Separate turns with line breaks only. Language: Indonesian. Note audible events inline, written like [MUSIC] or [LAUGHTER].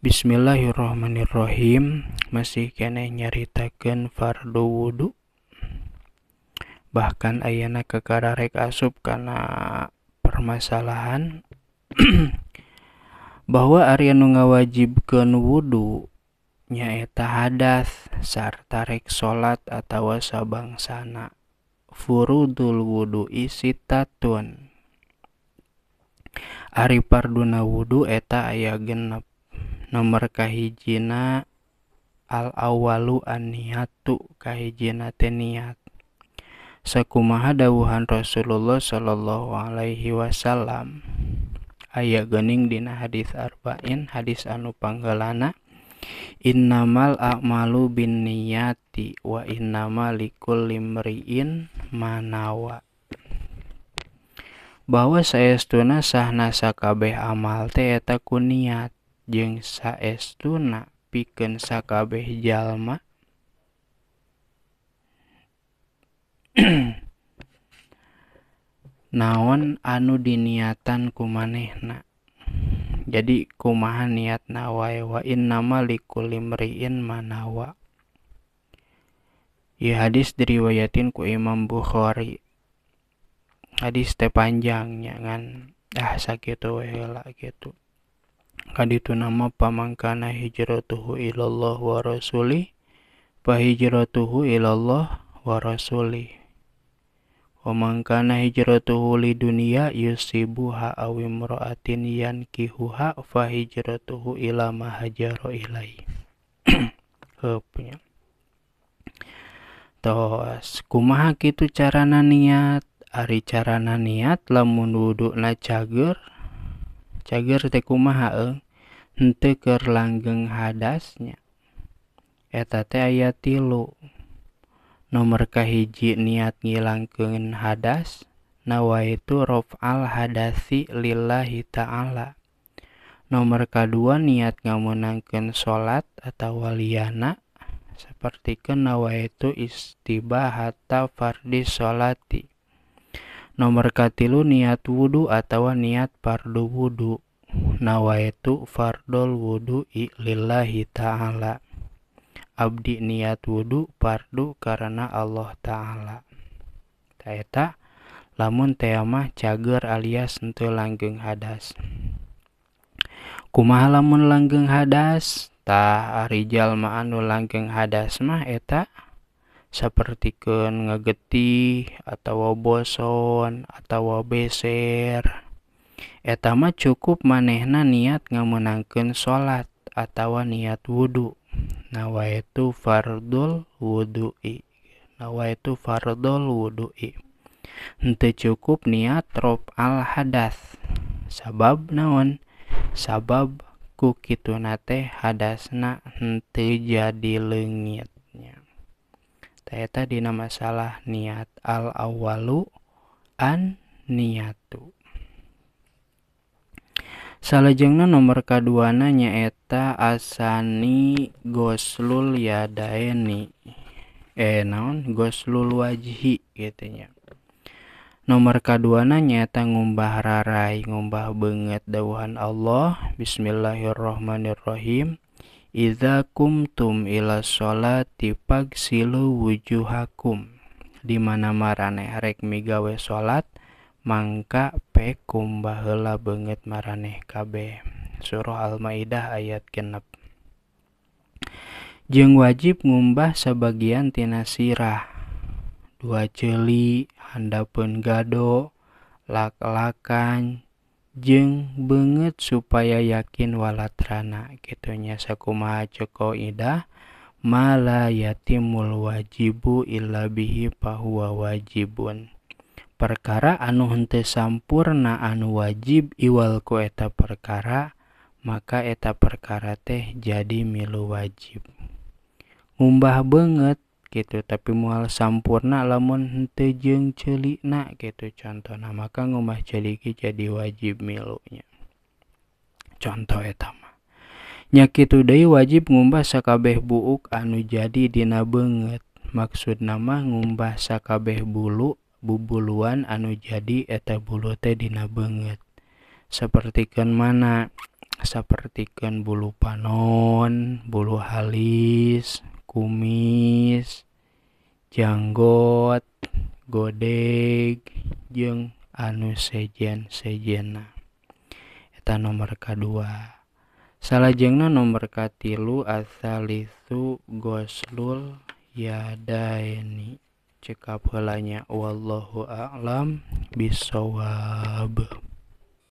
Bismillahirrahmanirrahim masih kene nyaritakan fardu wudhu bahkan ayana kekara rek asup karena permasalahan [CLEARS THROAT] bahwa Arya ngawajibkan wudhu nyaeta hadas sarta rek salat atau sana. furudul wudhu isitatun Ari parduna wudhu eta aya genep nomor kahijina al awalu an kahijina teniat sakumaha dawuhan Rasulullah Shallallahu Alaihi Wasallam aya gening dina hadis arba'in hadis anu panggalana innamal a'malu bin niyati wa innama likul limri'in manawa bahwa saya setuna sah sakabeh amal teh eta niat jeung saestuna pikeun sakabeh jalma [CLEARS THROAT] naon anu diniatan kumanehna jadi kumaha niat nawae wa innama likulimriin manawa Ya hadis diriwayatin ku Imam Bukhari hadis teh panjangnya kan ah sakit lah gitu kaditu nama pamangkana hijratuhu ilallah wa rasuli hijratuhu ilallah wa rasuli wa mangkana hijratuhu li dunia yusibuha awim ra'atin fa hijratuhu ila mahajaro ilai [CLEARS THROAT] punya tos kumaha kitu carana niat ari carana niat lamun duduk na cager cager tekumaha henteu keur langgeng hadasnya eta teh aya tilu nomor kahiji niat ngilangkeun hadas rof al hadasi lillahi ta'ala nomor kedua niat ngamunangkeun salat atau waliana seperti kenawa itu istibahata fardi solati Nomor katilu niat wudhu atau niat fardu wudhu. Nawaitu fardol wudhu lillahi ta'ala. Abdi niat wudhu fardu karena Allah ta'ala. Taeta lamun teamah cager alias ente langgeng hadas. Kumaha lamun langgeng hadas? Tah arijal ma'anu langgeng hadas mah eta sapertikeun ngageti atau boson atau beser etama mah cukup manehna niat ngamenangkeun sholat atau niat wudhu nawaitu fardul wudhu'i nawaitu fardul i Nte cukup niat rob al hadas sabab naon sabab ku kitu nate hadasna henteu jadi leungit Eta dina masalah niat al awalu an niatu. Salajengna nomor kedua nanya eta asani goslul ya yadaeni. Eh naon goslul wajhi gitu nya. Nomor nanya eta ngumbah rarai, ngumbah banget dawuhan Allah. Bismillahirrahmanirrahim. Iza kumtum ila sholati pagsilu wujuhakum mana marane rek migawe sholat Mangka pekum bahela benget marane kabeh Surah Al-Ma'idah ayat kenap. Jeng wajib ngumbah sebagian tina sirah Dua celi, handapun gado, lak-lakan, jeng banget supaya yakinwalalattrana gitunya sakkuma Jokoidah mala yatim mul wajibu illabihi pa wajibun perkara anunte sampur naanu wajib iwalku eta perkara maka eta perkara teh jadi milu wajib ngmbah banget gitu tapi mual sampurna lamun tejeng celikna gitu contohna maka ngomah celiki jadi wajib milunya contoh etama nyakit Day wajib ngumbah sakabeh buuk anu jadi dina benget maksud nama ngumbah sakabeh bulu bubuluan anu jadi eta bulu teh dina benget sepertikan mana sepertikan bulu panon bulu halis kumis janggot godeg jeng anu sejen sejena eta nomor kedua jengna nomor katilu asalisu goslul yadaini cekap helanya wallahu a'lam bisawab